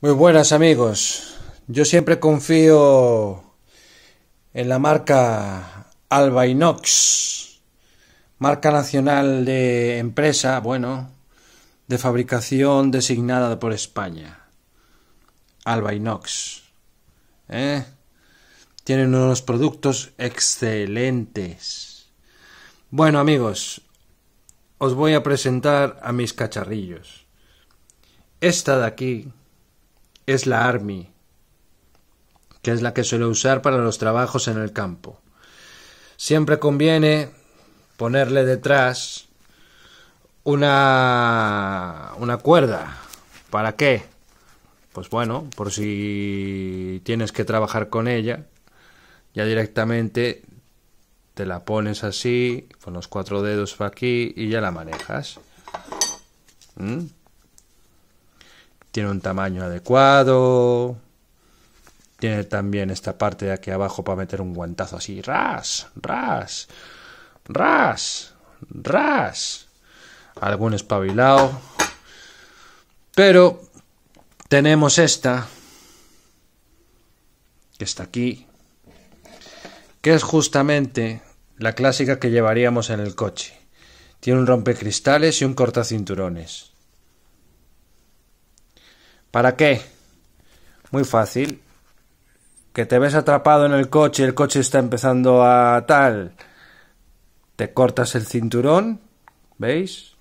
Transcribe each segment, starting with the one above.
Muy buenas amigos. Yo siempre confío en la marca Albainox, marca nacional de empresa, bueno, de fabricación designada por España. Albainox. ¿eh? Tienen unos productos excelentes. Bueno amigos, os voy a presentar a mis cacharrillos. Esta de aquí es la Army, que es la que suele usar para los trabajos en el campo. Siempre conviene ponerle detrás una, una cuerda. ¿Para qué? Pues bueno, por si tienes que trabajar con ella, ya directamente te la pones así, con los cuatro dedos aquí y ya la manejas. ¿Mm? tiene un tamaño adecuado, tiene también esta parte de aquí abajo para meter un guantazo así. Ras, ras, ras, ras. Algún espabilado. Pero tenemos esta, que está aquí, que es justamente la clásica que llevaríamos en el coche. Tiene un rompecristales y un cortacinturones. ¿Para qué? Muy fácil. Que te ves atrapado en el coche y el coche está empezando a tal. Te cortas el cinturón, ¿veis?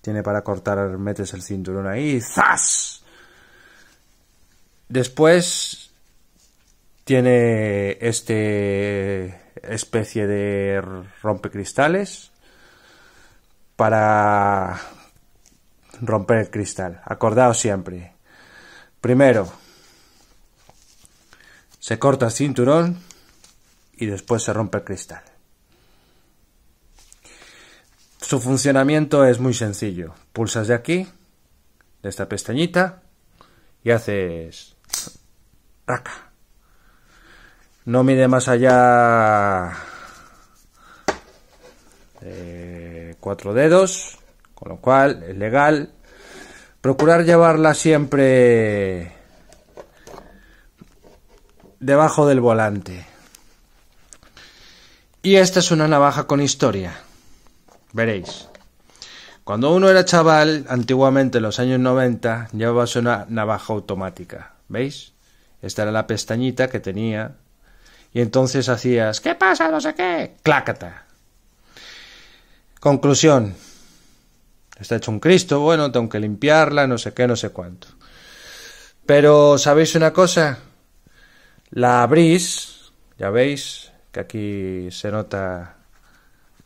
Tiene para cortar, metes el cinturón ahí, ¡zas! Después tiene este especie de rompecristales para romper el cristal. Acordaos siempre. Primero, se corta el cinturón y después se rompe el cristal. Su funcionamiento es muy sencillo. Pulsas de aquí, de esta pestañita, y haces... ¡Raca! No mide más allá eh, cuatro dedos, con lo cual es legal. Procurar llevarla siempre debajo del volante. Y esta es una navaja con historia. Veréis. Cuando uno era chaval, antiguamente en los años 90, llevabas una navaja automática. ¿Veis? Esta era la pestañita que tenía. Y entonces hacías, ¿qué pasa? No sé qué. Clácata. Conclusión. Está hecho un Cristo, bueno, tengo que limpiarla, no sé qué, no sé cuánto. Pero, ¿sabéis una cosa? La abrís, ya veis que aquí se nota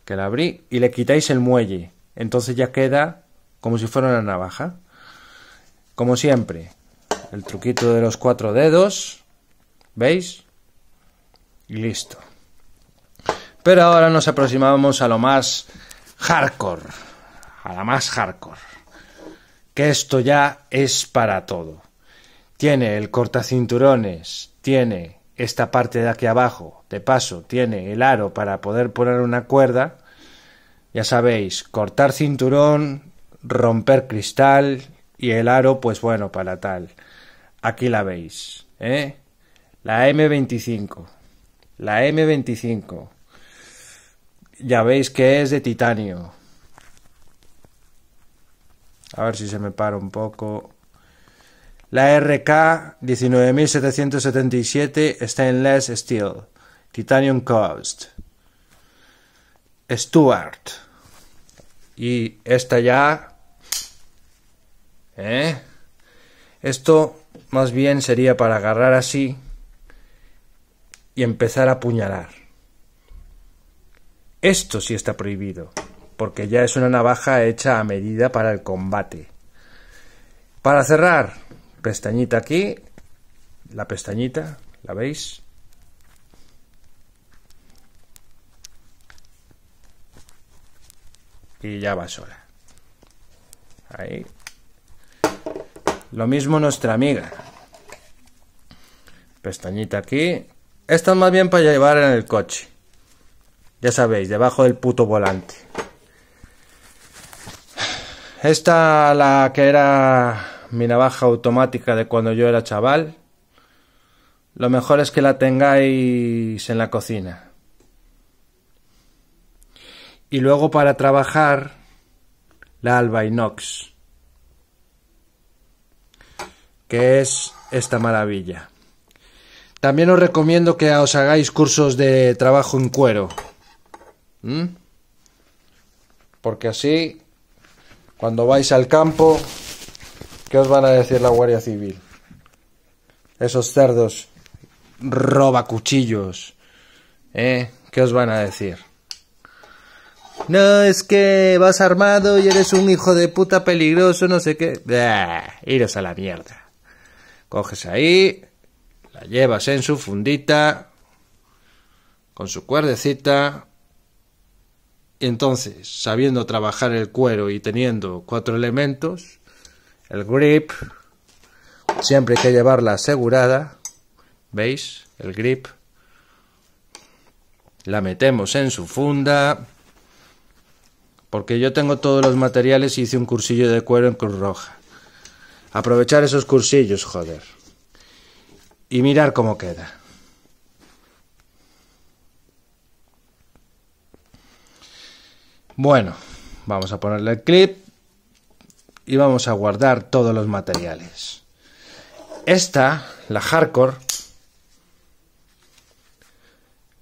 que la abrí, y le quitáis el muelle. Entonces ya queda como si fuera una navaja. Como siempre, el truquito de los cuatro dedos, ¿veis? Y listo. Pero ahora nos aproximamos a lo más hardcore, a la más hardcore. Que esto ya es para todo. Tiene el cortacinturones, tiene esta parte de aquí abajo, de paso, tiene el aro para poder poner una cuerda. Ya sabéis, cortar cinturón, romper cristal y el aro, pues bueno, para tal. Aquí la veis, ¿eh? La M25. La M25 ya veis que es de titanio. A ver si se me para un poco. La RK 19777 Stainless Steel. Titanium Coast. Stuart. Y esta ya... ¿Eh? Esto más bien sería para agarrar así y empezar a apuñalar. Esto sí está prohibido, porque ya es una navaja hecha a medida para el combate. Para cerrar, pestañita aquí, la pestañita, ¿la veis? Y ya va sola. Ahí. Lo mismo nuestra amiga. Pestañita aquí. Esta es más bien para llevar en el coche. Ya sabéis, debajo del puto volante. Esta la que era mi navaja automática de cuando yo era chaval. Lo mejor es que la tengáis en la cocina. Y luego para trabajar la Alba Inox, que es esta maravilla. También os recomiendo que os hagáis cursos de trabajo en cuero. ¿Mm? Porque así, cuando vais al campo, ¿qué os van a decir la Guardia Civil? Esos cerdos roba cuchillos. ¿Eh? ¿Qué os van a decir? No, es que vas armado y eres un hijo de puta peligroso, no sé qué. iros a la mierda. Coges ahí, la llevas en su fundita, con su cuerdecita, entonces, sabiendo trabajar el cuero y teniendo cuatro elementos, el grip, siempre hay que llevarla asegurada, ¿veis? El grip. La metemos en su funda, porque yo tengo todos los materiales y hice un cursillo de cuero en Cruz Roja. Aprovechar esos cursillos, joder. Y mirar cómo queda. Bueno, vamos a ponerle el clip y vamos a guardar todos los materiales. Esta, la hardcore,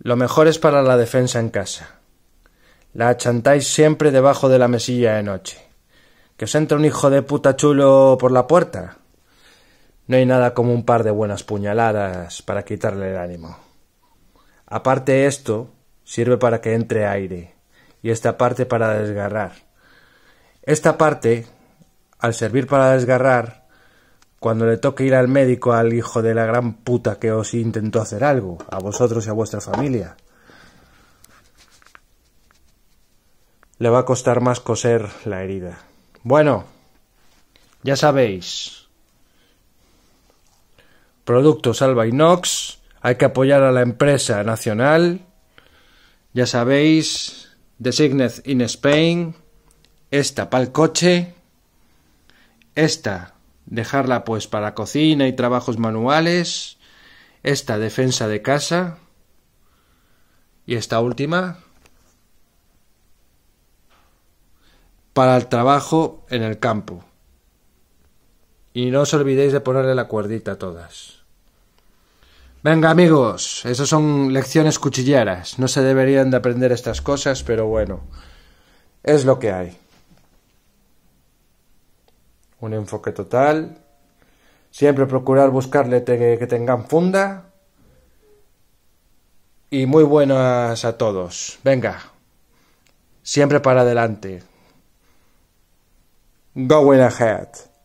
lo mejor es para la defensa en casa. La achantáis siempre debajo de la mesilla de noche. Que os entre un hijo de puta chulo por la puerta. No hay nada como un par de buenas puñaladas para quitarle el ánimo. Aparte esto, sirve para que entre aire y esta parte para desgarrar. Esta parte, al servir para desgarrar, cuando le toque ir al médico al hijo de la gran puta que os intentó hacer algo, a vosotros y a vuestra familia. Le va a costar más coser la herida. Bueno, ya sabéis. Producto Salva Inox, hay que apoyar a la empresa nacional. Ya sabéis, The in Spain, esta para el coche, esta dejarla pues para cocina y trabajos manuales, esta defensa de casa y esta última para el trabajo en el campo. Y no os olvidéis de ponerle la cuerdita a todas. Venga amigos, esas son lecciones cuchilleras. No se deberían de aprender estas cosas, pero bueno, es lo que hay. Un enfoque total. Siempre procurar buscarle que tengan funda. Y muy buenas a todos. Venga, siempre para adelante. Going ahead.